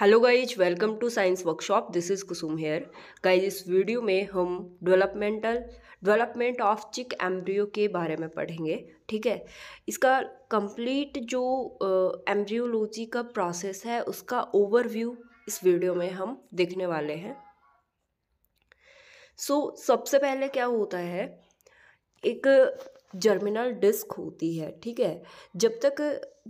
hello guys welcome to science workshop this is Kusum here guys इस वीडियो में हम developmental development of chick embryo के बारे में पढ़ेंगे ठीक है इसका कंप्लीट जो एम्ब्रियोलॉजी का प्रोसेस है उसका ओवरव्यू इस वीडियो में हम देखने वाले हैं सो so, सबसे पहले क्या होता है एक जर्मिनल डिस्क होती है ठीक है जब तक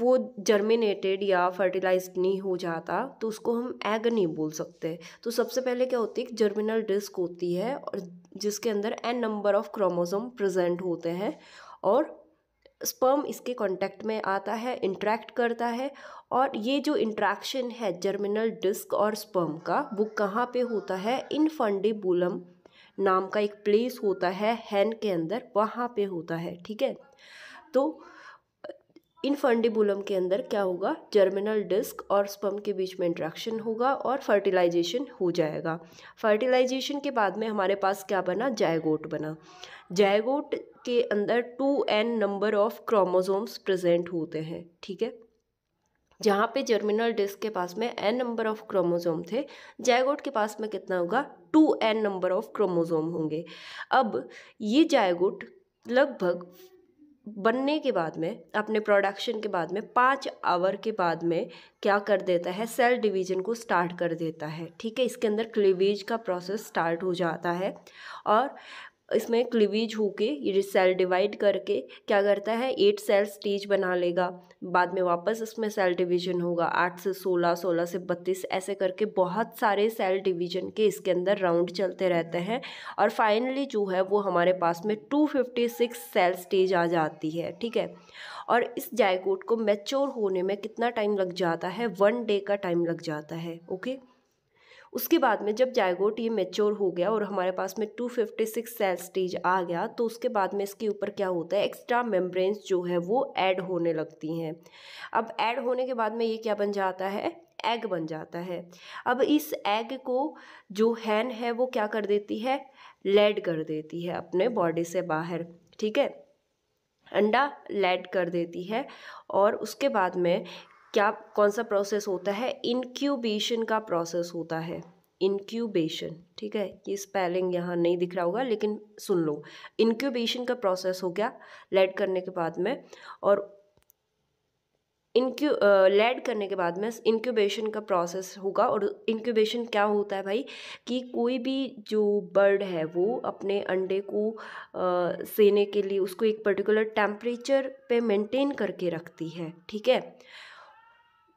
वो जर्मिनेटेड या फर्टिलाइज नहीं हो जाता तो उसको हम एग नहीं बोल सकते तो सबसे पहले क्या होती है जर्मिनल डिस्क होती है और जिसके अंदर n number of chromosome present होते हैं और स्पर्म इसके कांटेक्ट में आता है इंट्रैक्ट करता है और ये जो इंट्रैक्शन है जर्मिनल डिस्क और स्पर्म का वो कहाँ पे होता है इन फंडिबुलम नाम का एक प्लेस होता है हैन के अंदर वहाँ पे होता है ठीक है तो इन फंडिबुलम के अंदर क्या होगा जर्मिनल डिस्क और स्पम के बीच में इंट्रैक्शन होगा और फर्टिलाइजेशन हो जाएगा फर्टिलाइजेशन के बाद में हमारे पास क्या बना जायगोट बना जायगोट के अंदर two n number of chromosomes present होते हैं ठीक है जहाँ पे जर्मिनल डिस्क के पास में एन नंबर ऑफ क्रोमोजोम थे जायगोट के पास में कितना होगा two n number of chromosome होंगे अब ये जायगोट लगभग बनने के बाद में अपने प्रोडक्शन के बाद में पाँच आवर के बाद में क्या कर देता है सेल डिवीजन को स्टार्ट कर देता है ठीक है इसके अंदर क्लीवेज का प्रोसेस स्टार्ट हो जाता है और इसमें क्लिवीज होके ये सेल डिवाइड करके क्या करता है एट सेल स्टेज बना लेगा बाद में वापस इसमें सेल डिवीजन होगा आठ से सोलह सोलह से बत्तीस ऐसे करके बहुत सारे सेल डिवीजन के इसके अंदर राउंड चलते रहते हैं और फाइनली जो है वो हमारे पास में two fifty six cell stage आ जाती है ठीक है और इस जायकोट को मैच्योर होने में कितना टाइम लग जाता है वन डे का टाइम लग जाता है ओके उसके बाद में जब जायगोट ये मेच्योर हो गया और हमारे पास में 256 सेल स्टेज आ गया तो उसके बाद में इसके ऊपर क्या होता है एक्स्ट्रा मेम्ब्रेन्स जो है वो ऐड होने लगती हैं अब ऐड होने के बाद में ये क्या बन जाता है एग बन जाता है अब इस एग को जो हैन है वो क्या कर देती है लेड कर देती है अपने बॉडी से बाहर ठीक है अंडा लेड कर देती है और उसके बाद में क्या कौन सा प्रोसेस होता है इनक्यूबेशन का प्रोसेस होता है इनक्यूबेशन ठीक है ये स्पेलिंग यहाँ नहीं दिख रहा होगा लेकिन सुन लो इनक्यूबेशन का प्रोसेस हो गया लेड करने के बाद में और इनक्यू लेड करने के बाद में इनक्यूबेशन का प्रोसेस होगा और इंक्यूबेशन क्या होता है भाई कि कोई भी जो बर्ड है वो अपने अंडे को आ, सेने के लिए उसको एक पर्टिकुलर टेम्परेचर पे मेंटेन करके रखती है ठीक है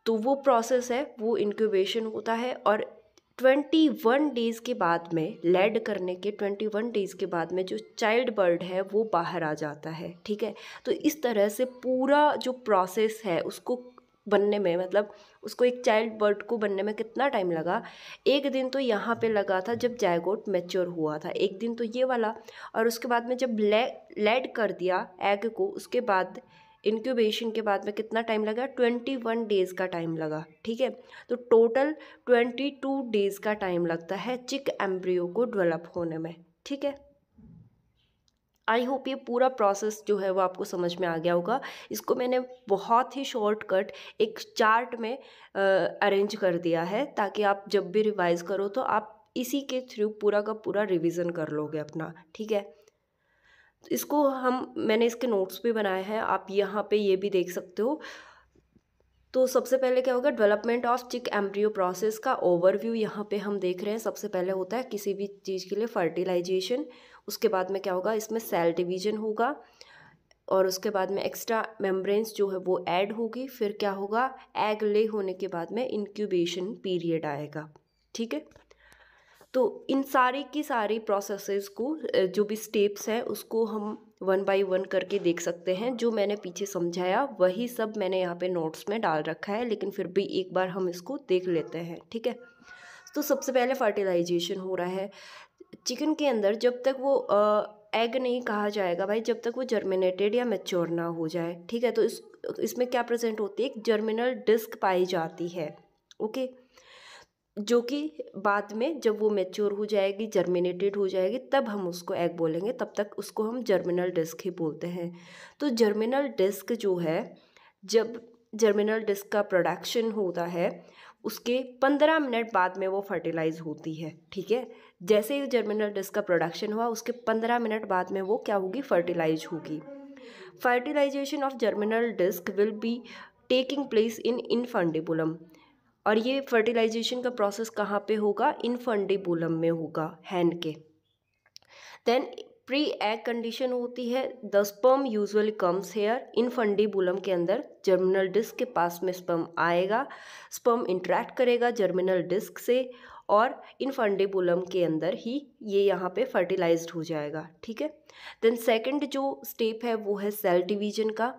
तो वो प्रोसेस है वो इंक्यूबेशन होता है और 21 डेज़ के बाद में लेड करने के 21 डेज़ के बाद में जो चाइल्ड बर्ड है वो बाहर आ जाता है ठीक है तो इस तरह से पूरा जो प्रोसेस है उसको बनने में मतलब उसको एक चाइल्ड बर्ड को बनने में कितना टाइम लगा एक दिन तो यहाँ पे लगा था जब जैगोट मैच्योर हुआ था एक दिन तो ये वाला और उसके बाद में जब लेड कर दिया एग को उसके बाद इंक्यूबेशन के बाद में कितना टाइम लगा ट्वेंटी वन डेज़ का टाइम लगा ठीक है तो टोटल ट्वेंटी टू डेज़ का टाइम लगता है चिक एम्ब्रियो को डेवलप होने में ठीक है आई होप ये पूरा प्रोसेस जो है वो आपको समझ में आ गया होगा इसको मैंने बहुत ही शॉर्टकट एक चार्ट में अरेंज कर दिया है ताकि आप जब भी रिवाइज़ करो तो आप इसी के थ्रू पूरा का पूरा रिवीजन कर लोगे अपना ठीक है इसको हम मैंने इसके नोट्स भी बनाए हैं आप यहाँ पे ये भी देख सकते हो तो सबसे पहले क्या होगा development of chick embryo process का ओवरव्यू यहाँ पे हम देख रहे हैं सबसे पहले होता है किसी भी चीज़ के लिए फर्टिलाइजेशन उसके बाद में क्या होगा इसमें सेल डिवीजन होगा और उसके बाद में एक्स्ट्रा मेम्ब्रेन्स जो है वो ऐड होगी फिर क्या होगा एग ले होने के बाद में इनक्यूबेशन पीरियड आएगा ठीक है तो इन सारे की सारी प्रोसेसेस को जो भी स्टेप्स हैं उसको हम वन बाय वन करके देख सकते हैं जो मैंने पीछे समझाया वही सब मैंने यहाँ पे नोट्स में डाल रखा है लेकिन फिर भी एक बार हम इसको देख लेते हैं ठीक है तो सबसे पहले फर्टिलाइजेशन हो रहा है चिकन के अंदर जब तक वो एग नहीं कहा जाएगा भाई जब तक वो जर्मिनेटेड या मेच्योर ना हो जाए ठीक है तो इस इसमें क्या प्रेजेंट होती है एक जर्मिनल डिस्क पाई जाती है ओके जो कि बाद में जब वो मेच्योर हो जाएगी जर्मिनेटेड हो जाएगी तब हम उसको एग बोलेंगे तब तक उसको हम जर्मिनल डिस्क ही बोलते हैं तो जर्मिनल डिस्क जो है जब जर्मिनल डिस्क का प्रोडक्शन होता है उसके पंद्रह मिनट बाद में वो फर्टिलाइज़ होती है ठीक है जैसे ही जर्मिनल डिस्क का प्रोडक्शन हुआ उसके पंद्रह मिनट बाद में वो क्या होगी फर्टिलाइज होगी fertilisation of germinal disc will be taking place in infundibulum और ये फर्टिलाइजेशन का प्रोसेस कहाँ पे होगा इनफंडिबुलम में होगा हैंड के देन प्री एग कंडीशन होती है the sperm usually comes here infundibulum के अंदर जर्मिनल डिस्क के पास में स्पर्म आएगा स्पर्म इंट्रैक्ट करेगा जर्मिनल डिस्क से और इन फंडीबुलम के अंदर ही ये यहाँ पे फर्टिलाइज्ड हो जाएगा ठीक है देन सेकंड जो स्टेप है वो है सेल डिवीजन का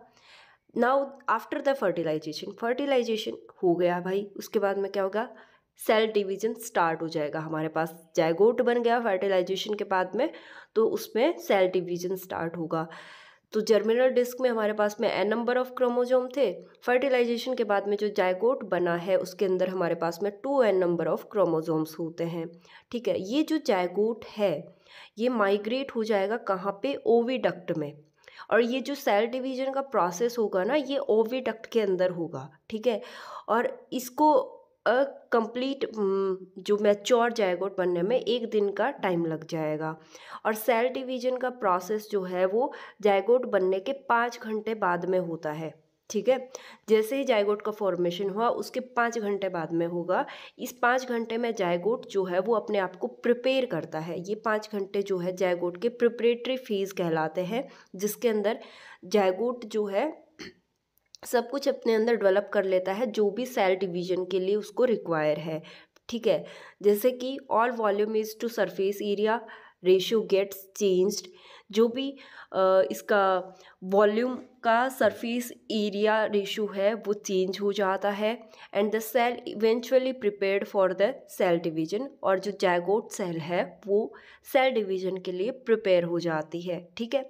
now after the fertilisation fertilisation हो गया भाई उसके बाद में क्या होगा सेल डिवीजन स्टार्ट हो जाएगा हमारे पास जैगोट बन गया फर्टिलाइजेशन के बाद में तो उसमें सेल डिवीजन स्टार्ट होगा तो जर्मिनल डिस्क में हमारे पास में एन नंबर ऑफ क्रोमोजोम थे फर्टिलाइजेशन के बाद में जो जायगोट बना है उसके अंदर हमारे पास में two n number of chromosomes होते हैं ठीक है ये जो जायगोट है ये माइग्रेट हो जाएगा कहाँ पे ओविडक्ट में और ये जो सेल डिवीजन का प्रोसेस होगा ना ये ओविडक्ट के अंदर होगा ठीक है और इसको कंप्लीट जो मैच्योर जायगोट बनने में एक दिन का टाइम लग जाएगा और सेल डिवीजन का प्रोसेस जो है वो जायगोट बनने के पाँच घंटे बाद में होता है ठीक है जैसे ही जायगोट का फॉर्मेशन हुआ उसके पाँच घंटे बाद में होगा इस पाँच घंटे में जायगोट जो है वो अपने आप को प्रिपेयर करता है ये पाँच घंटे जो है जायगोट के प्रिपरेटरी फेज़ कहलाते हैं जिसके अंदर जायगोट जो है सब कुछ अपने अंदर डेवलप कर लेता है जो भी सेल डिवीजन के लिए उसको रिक्वायर है ठीक है जैसे कि all volume is to surface area ratio gets changed जो भी इसका वॉल्यूम का सरफेस एरिया रेशो है वो चेंज हो जाता है and the cell eventually prepared for the cell division और जो जैगोट सेल है वो सेल डिवीजन के लिए प्रिपेयर हो जाती है ठीक है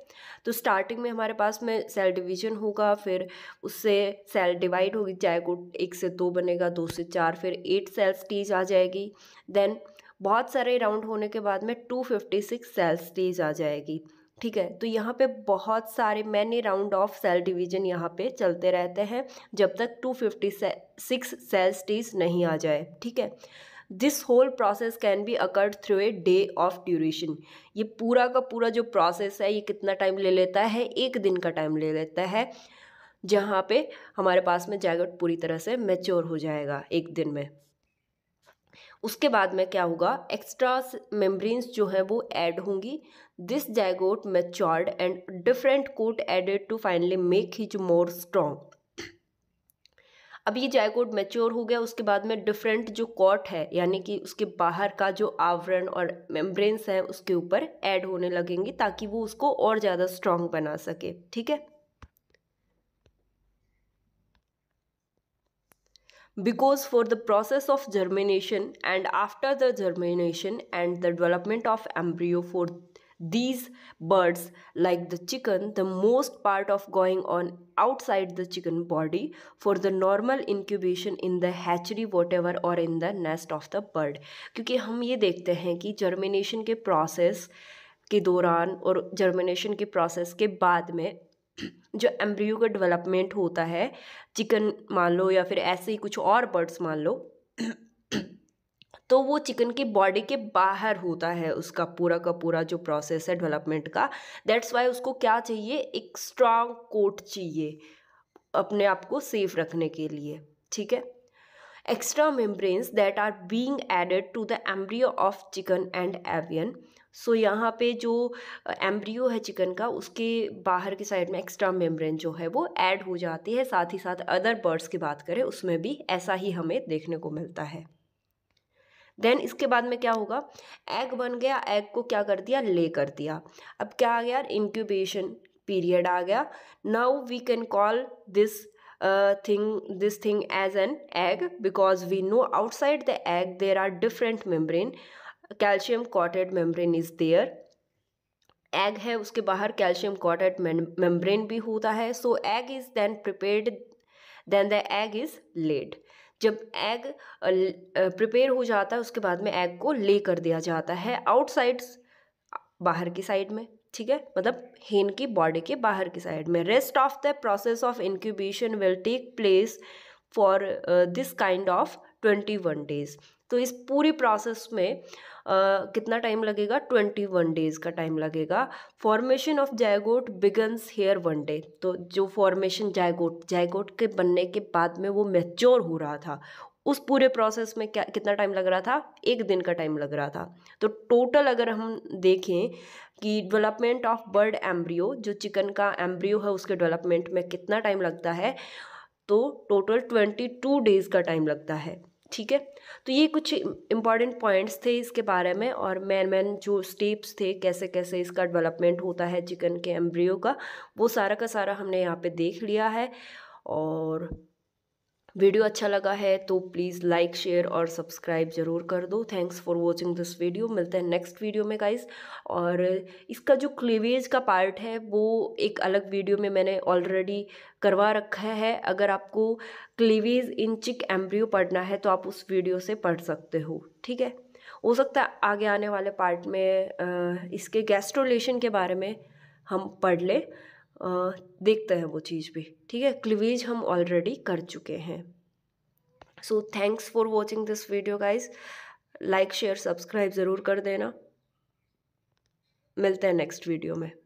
तो स्टार्टिंग में हमारे पास में सेल डिवीजन होगा फिर उससे सेल डिवाइड होगी जैगोट एक से दो बनेगा दो से चार फिर एट सेल स्टेज आ जाएगी देन बहुत सारे राउंड होने के बाद में 256 सेल स्टेज आ जाएगी ठीक है तो यहाँ पे बहुत सारे many round of cell division यहाँ पे चलते रहते हैं जब तक 256 सेल स्टेज नहीं आ जाए ठीक है this whole process can be occurred through a day of duration ये पूरा का पूरा जो प्रोसेस है ये कितना टाइम ले लेता है एक दिन का टाइम ले लेता है जहाँ पे हमारे पास में जैगट पूरी तरह से मेच्योर हो जाएगा एक दिन में उसके बाद में क्या होगा एक्स्ट्रा मेम्ब्रेन्स जो है वो ऐड होंगी this zygote matured and different coat added to finally make his more strong अब ये जैगोट मेच्योर हो गया उसके बाद में डिफरेंट जो कॉट है यानी कि उसके बाहर का जो आवरण और मेम्ब्रेन्स हैं उसके ऊपर ऐड होने लगेंगे ताकि वो उसको और ज़्यादा स्ट्रांग बना सके ठीक है because for the process of germination and after the germination and the development of embryo for these birds like the chicken the most part of going on outside the chicken body for the normal incubation in the hatchery whatever or in the nest of the bird kyunki hum ye dekhte hain ki germination ke process के दौरान और germination के process के बाद में जो embryo का development होता है चिकन मान लो या फिर ऐसे ही कुछ और बर्ड्स मान लो तो वो चिकन के बॉडी के बाहर होता है उसका पूरा का पूरा जो प्रोसेस है डेवलपमेंट का दैट्स वाई उसको क्या चाहिए एक स्ट्रांग कोट चाहिए अपने आप को सेफ रखने के लिए ठीक है extra membranes that are being added to the embryo of chicken and avian so यहाँ पे जो एम्ब्रियो है चिकन का उसके बाहर के साइड में एक्स्ट्रा मेम्ब्रेन जो है वो ऐड हो जाती है साथ ही साथ अदर बर्ड्स की बात करें उसमें भी ऐसा ही हमें देखने को मिलता है देन इसके बाद में क्या होगा एग बन गया एग को क्या कर दिया ले कर दिया अब क्या आ गया इंक्यूबेशन पीरियड आ गया now we can call this thing this thing as an egg because we know outside the egg there are different membrane calcium coated membrane is there egg है उसके बाहर कैल्शियम कॉटेड मेम्ब्रेन भी होता है so egg is then prepared then the egg is laid जब egg prepare हो जाता है उसके बाद में एग को ले कर दिया जाता है आउटसाइड बाहर की साइड में ठीक है मतलब हेन की बॉडी के बाहर की साइड में rest of the process of incubation will take place for this kind of twenty one days तो इस पूरी प्रोसेस में Uh, कितना टाइम लगेगा ट्वेंटी वन डेज का टाइम लगेगा formation of zygote begins here one day तो जो फॉर्मेशन जायगोट जायगोट के बनने के बाद में वो मेच्योर हो रहा था उस पूरे प्रोसेस में क्या कितना टाइम लग रहा था एक दिन का टाइम लग रहा था तो टोटल अगर हम देखें कि डेवलपमेंट ऑफ बर्ड एम्ब्रियो जो चिकन का एम्ब्रियो है उसके डेवलपमेंट में कितना टाइम लगता है तो टोटल ट्वेंटी टू डेज़ का टाइम लगता है ठीक है तो ये कुछ इम्पॉर्टेंट पॉइंट्स थे इसके बारे में और मैन मैन जो स्टेप्स थे कैसे कैसे इसका डेवलपमेंट होता है चिकन के एम्ब्रियो का वो सारा का सारा हमने यहाँ पे देख लिया है और वीडियो अच्छा लगा है तो प्लीज़ लाइक शेयर और सब्सक्राइब ज़रूर कर दो thanks for watching this video मिलते हैं नेक्स्ट वीडियो में गाइज और इसका जो क्लीवेज का पार्ट है वो एक अलग वीडियो में मैंने ऑलरेडी करवा रखा है अगर आपको क्लीवेज इन चिक एम्ब्रियो पढ़ना है तो आप उस वीडियो से पढ़ सकते हो ठीक है हो सकता है आगे आने वाले पार्ट में इसके गैस्ट्रोलेशन के बारे में हम पढ़ लें देखते हैं वो चीज़ भी ठीक है क्लिवेज हम ऑलरेडी कर चुके हैं so thanks for watching this video guys like share subscribe ज़रूर कर देना मिलते हैं नेक्स्ट वीडियो में